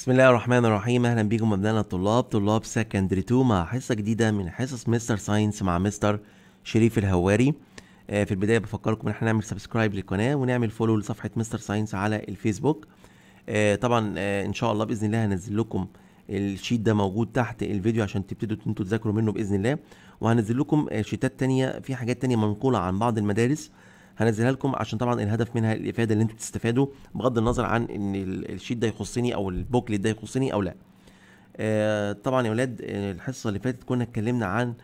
بسم الله الرحمن الرحيم اهلا بيكم ابنائنا الطلاب طلاب سكندري 2 مع حصه جديده من حصص مستر ساينس مع مستر شريف الهواري آه في البدايه بفكركم ان احنا نعمل سبسكرايب للقناه ونعمل فولو لصفحه مستر ساينس على الفيسبوك آه طبعا آه ان شاء الله باذن الله هنزل لكم الشيت ده موجود تحت الفيديو عشان تبتدوا انتوا تذاكروا منه باذن الله وهنزل لكم آه، شيتات تانية في حاجات تانية منقوله عن بعض المدارس هنزلها لكم عشان طبعا الهدف منها الافاده اللي انت تستفادوا بغض النظر عن ان الشيت ده يخصني او البوكلت ده يخصني او لا آه، طبعا يا ولاد آه، الحصه اللي فاتت كنا اتكلمنا عن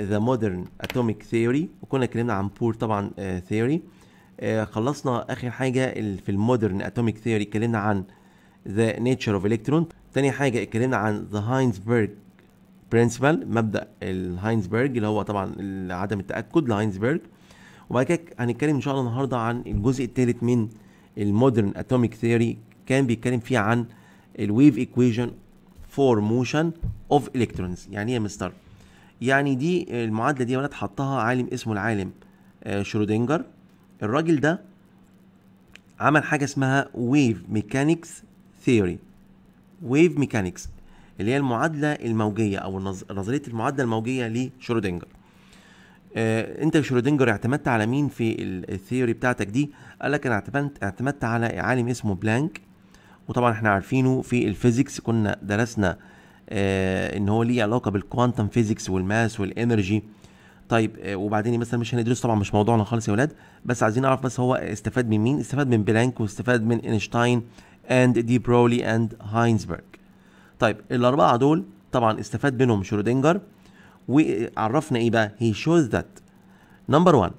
ذا مودرن اتوميك ثيوري وكنا اتكلمنا عن بور طبعا ثيوري آه، خلصنا اخر حاجه في المودرن اتوميك ثيوري اتكلمنا عن ذا نيتشر اوف الكترون تاني حاجه اتكلمنا عن ذا هاينزبرج برنسبل مبدا الهاينزبرج اللي هو طبعا عدم التاكد لهاينزبرج وبعد كده هنتكلم ان شاء الله النهارده عن الجزء الثالث من المودرن اتوميك ثيوري كان بيتكلم فيه عن الويف ايكويشن فور موشن اوف الكترونز يعني ايه يا مستر يعني دي المعادله دي وانا حطها عالم اسمه العالم آه، شرودنجر الراجل ده عمل حاجه اسمها ويف ميكانكس ثيوري ويف ميكانكس اللي هي المعادله الموجيه او نظريه المعادله الموجيه لشرودنجر آه، انت شرودنجر اعتمدت على مين في الثيوري بتاعتك دي قال لك انا اعتمدت اعتمدت على عالم اسمه بلانك وطبعا احنا عارفينه في الفيزيكس كنا درسنا آه ان هو ليه علاقه بالكوانتم فيزيكس والماس والانرجي طيب آه وبعدين مثلا مش هندرس طبعا مش موضوعنا خالص يا ولاد بس عايزين نعرف بس هو استفاد من مين استفاد من بلانك واستفاد من اينشتاين اند دي برولي اند هاينزبرج طيب الاربعه دول طبعا استفاد منهم شرودنجر وعرفنا uh, ايه بقى he shows that number one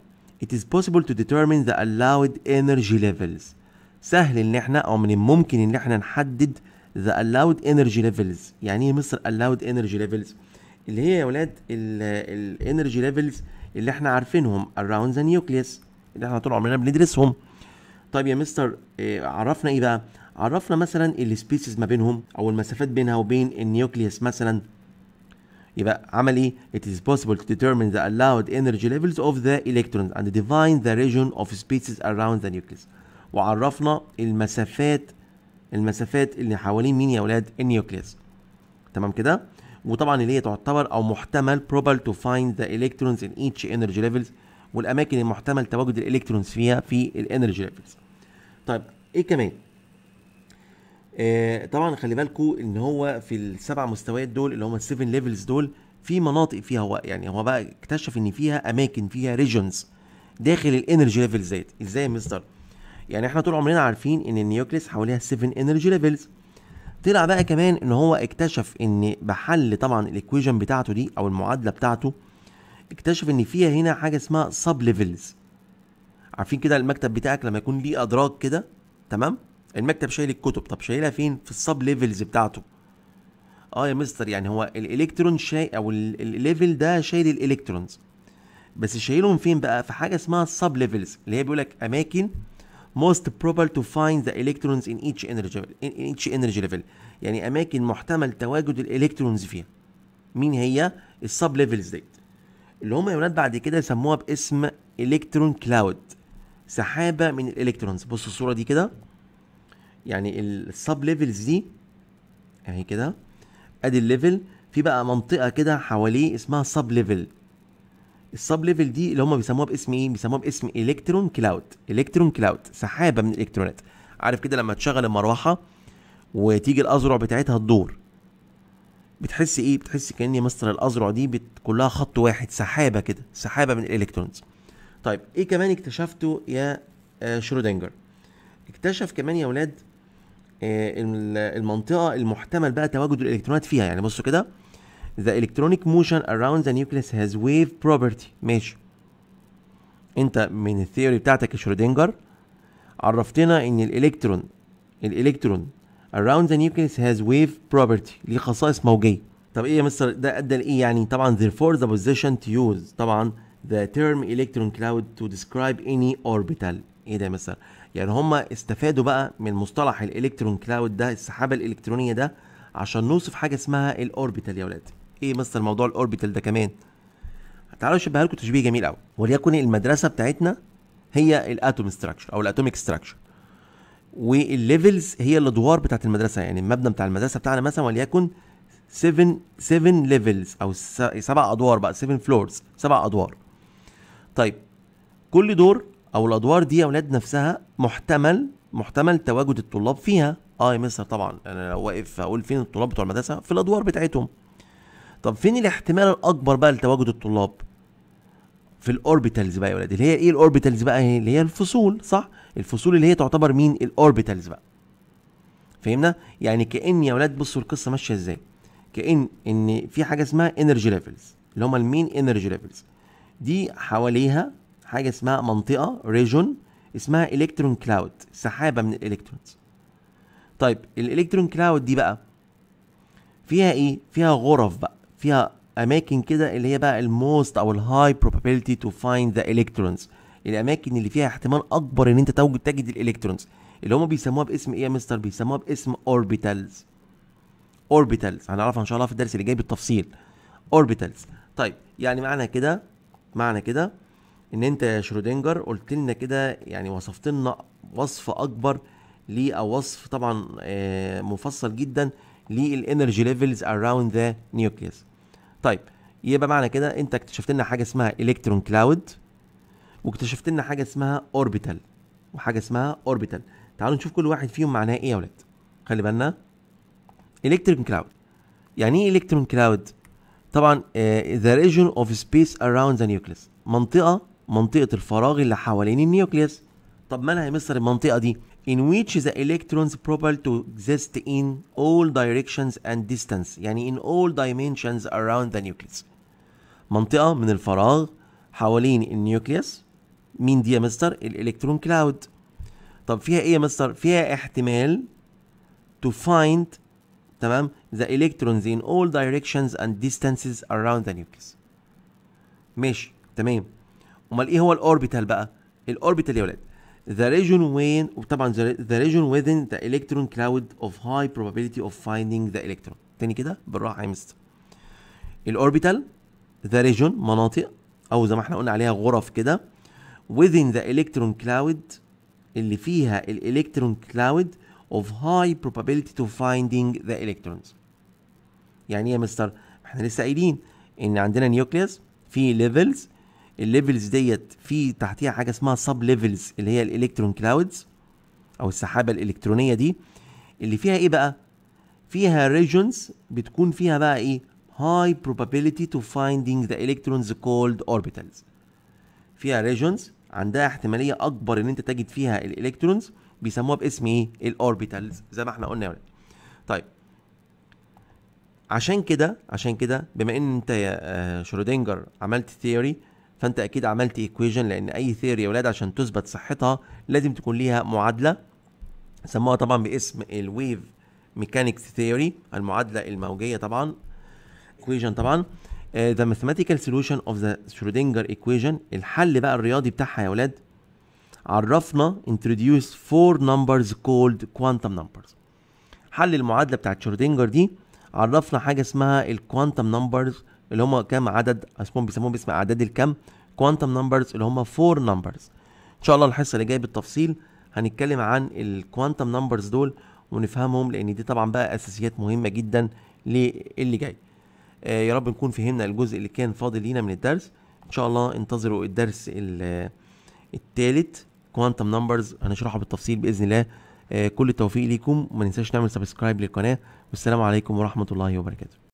it is possible to determine the allowed energy levels سهل ان احنا او من الممكن ان احنا نحدد the allowed energy levels يعني ايه مصر allowed energy levels اللي هي يا ولاد الانرجي ليفلز اللي احنا عارفينهم around the nucleus اللي احنا طول عمرنا بندرسهم طيب يا مستر ايه عرفنا ايه بقى عرفنا مثلا السبيسيز ما بينهم او المسافات بينها وبين النيوكليوس مثلا يبقى عمل ايه it is possible to determine the allowed energy levels of the electrons and define the region of spaces around the nucleus وعرفنا المسافات المسافات اللي حوالين مين يا ولاد النيوكليس تمام كده وطبعا اللي هي تعتبر او محتمل probable to find the electrons in each energy levels والاماكن المحتمل تواجد الالكترونز فيها في الانرجي ليفلز طيب ايه كمان آه، طبعا خلي بالكو ان هو في السبع مستويات دول اللي هم السيفن ليفلز دول في مناطق فيها هو يعني هو بقى اكتشف ان فيها اماكن فيها ريجونز داخل الانرجي ليفل ذات ازاي يا مستر يعني احنا طول عمرنا عارفين ان النيوكليس حواليها 7 انرجي ليفلز طلع بقى كمان ان هو اكتشف ان بحل طبعا الايكويجن بتاعته دي او المعادله بتاعته اكتشف ان فيها هنا حاجه اسمها سب ليفلز عارفين كده المكتب بتاعك لما يكون ليه ادراج كده تمام المكتب شايل الكتب طب شايلها فين في السب ليفلز بتاعته اه يا مستر يعني هو الالكترون شايل او الليفل ده شايل الالكترونز بس شايلهم فين بقى في حاجه اسمها السب ليفلز اللي هي بيقول لك اماكن most probable to find the electrons in each energy in each energy level يعني اماكن محتمل تواجد الالكترونز فيها مين هي السب ليفلز ديت اللي هم يا ولاد بعد كده سموها باسم الكترون كلاود سحابه من الالكترونز بصوا الصوره دي كده يعني السب ليفلز دي اهي يعني كده ادي الليفل في بقى منطقه كده حواليه اسمها سب ليفل السب ليفل دي اللي هم بيسموها باسم ايه بيسموها باسم الكترون كلاود الكترون كلاود سحابه من الالكترونات عارف كده لما تشغل المروحه وتيجي الاذرع بتاعتها تدور بتحس ايه بتحس كان مثلا الاذرع دي كلها خط واحد سحابه كده سحابه من الالكترونز طيب ايه كمان اكتشفته يا آه، شرودنجر اكتشف كمان يا ولاد آه، المنطقه المحتمل بقى تواجد الالكترونات فيها يعني بصوا كده the electronic motion around the nucleus has wave property ماشي انت من الثيوري بتاعتك شرودنجر عرفتنا ان الالكترون الالكترون around the nucleus has wave property ليه خصائص موجيه طب ايه يا مستر ده ادى لايه يعني طبعا therefore the position to use طبعا the term electron cloud to describe any orbital ايه ده يا مستر يعني هم استفادوا بقى من مصطلح الالكترون كلاود ده السحابه الالكترونيه ده عشان نوصف حاجه اسمها الاوربيتال يا ولاد ايه مثلا موضوع الاوربيتال ده كمان تعالوا اشبهها لكم تشبيه جميل قوي وليكن المدرسه بتاعتنا هي الاتوم ستراكشر او الاتوميك ستراكشر والليفلز هي الادوار بتاعت المدرسه يعني المبنى بتاع المدرسه بتاعنا مثلا وليكن 7 7 ليفلز او سبع ادوار بقى 7 فلورز سبع ادوار طيب كل دور او الادوار دي يا اولاد نفسها محتمل محتمل تواجد الطلاب فيها اه يا مستر طبعا انا لو واقف هقول فين الطلاب بتوع المدرسه في الادوار بتاعتهم طب فين الاحتمال الاكبر بقى لتواجد الطلاب في الاوربيتالز بقى يا ولاد اللي هي ايه الاوربيتالز بقى هي اللي هي الفصول صح الفصول اللي هي تعتبر مين الاوربيتالز بقى فهمنا يعني كان يا ولاد بصوا القصه ماشيه ازاي كان ان في حاجه اسمها انرجي ليفلز اللي هم المين انرجي ليفلز دي حواليها حاجه اسمها منطقه ريجون اسمها الكترون كلاود سحابه من الالكترونز طيب الالكترون كلاود دي بقى فيها ايه فيها غرف بقى فيها اماكن كده اللي هي بقى الموست او الهاي probability تو فايند ذا الكترونز الاماكن اللي فيها احتمال اكبر ان انت توجد تجد الالكترونز اللي هم بيسموها باسم ايه يا مستر بيسموها باسم اوربيتالز اوربيتالز هنعرفها ان شاء الله في الدرس اللي جاي بالتفصيل اوربيتالز طيب يعني معنى كده معنى كده ان انت يا شرودنجر قلت لنا كده يعني وصفت لنا وصف اكبر لي او وصف طبعا آه، مفصل جدا للانرجي ليفلز اراوند ذا نيوكليس طيب يبقى معنى كده انت اكتشفت لنا حاجه اسمها الكترون كلاود واكتشفت لنا حاجه اسمها اوربيتال وحاجه اسمها اوربيتال تعالوا نشوف كل واحد فيهم معناه ايه يا ولاد خلي بالنا الكترون كلاود يعني ايه الكترون كلاود طبعا ذا ريجن اوف سبيس اراوند ذا نيوكليس منطقه منطقه الفراغ اللي حوالين النيوكليس طب مالها يا مستر المنطقه دي in which the electrons propel to exist in all directions and distance يعني in all dimensions around the nucleus منطقة من الفراغ حوالين النيوكليس مين دي يا مستر الالكترون كلاود طب فيها ايه يا مستر فيها احتمال to find تمام the electrons in all directions and distances around the nucleus ماشي تمام امال ايه هو الاوربيتال بقى الاوربيتال يا ولاد the region وين وطبعا the region within the electron cloud of high probability of finding the electron تاني كده بالراحه يا مستر الاوربيتال the region مناطق او زي ما احنا قلنا عليها غرف كده within the electron cloud اللي فيها الالكترون كلاود of high probability to finding the electrons يعني ايه يا مستر احنا لسه قايلين ان عندنا نيوكليس في ليفلز الليفلز ديت في تحتيها حاجه اسمها سب ليفلز اللي هي الالكترون كلاودز او السحابه الالكترونيه دي اللي فيها ايه بقى فيها ريجونز بتكون فيها بقى ايه هاي probability to finding the الكترونز called orbitals فيها ريجونز عندها احتماليه اكبر ان انت تجد فيها الالكترونز بيسموها باسم ايه الاوربيتالز زي ما احنا قلنا يا يعني. ولاد طيب عشان كده عشان كده بما ان انت يا آه، شرودنجر عملت ثيوري فانت اكيد عملت ايكويجن لان اي ثيوري يا ولاد عشان تثبت صحتها لازم تكون ليها معادله سموها طبعا باسم الويف ميكانكس ثيوري المعادله الموجيه طبعا ايكويجن طبعا ذا ماثيماتيكال سوليوشن اوف ذا شرودنجر ايكويجن الحل بقى الرياضي بتاعها يا ولاد عرفنا introduce four numbers called quantum numbers حل المعادله بتاعت شرودنجر دي عرفنا حاجه اسمها الكوانتم نمبرز اللي هم كام عدد اسمهم بيسموهم باسم اعداد الكم كوانتم نمبرز اللي هم فور نمبرز ان شاء الله الحصه اللي جايه بالتفصيل هنتكلم عن الكوانتم نمبرز دول ونفهمهم لان دي طبعا بقى اساسيات مهمه جدا للي جاي آه يا رب نكون فهمنا الجزء اللي كان فاضل لينا من الدرس ان شاء الله انتظروا الدرس الثالث كوانتم نمبرز هنشرحه بالتفصيل باذن الله آه كل التوفيق ليكم وما ننساش نعمل سبسكرايب للقناه والسلام عليكم ورحمه الله وبركاته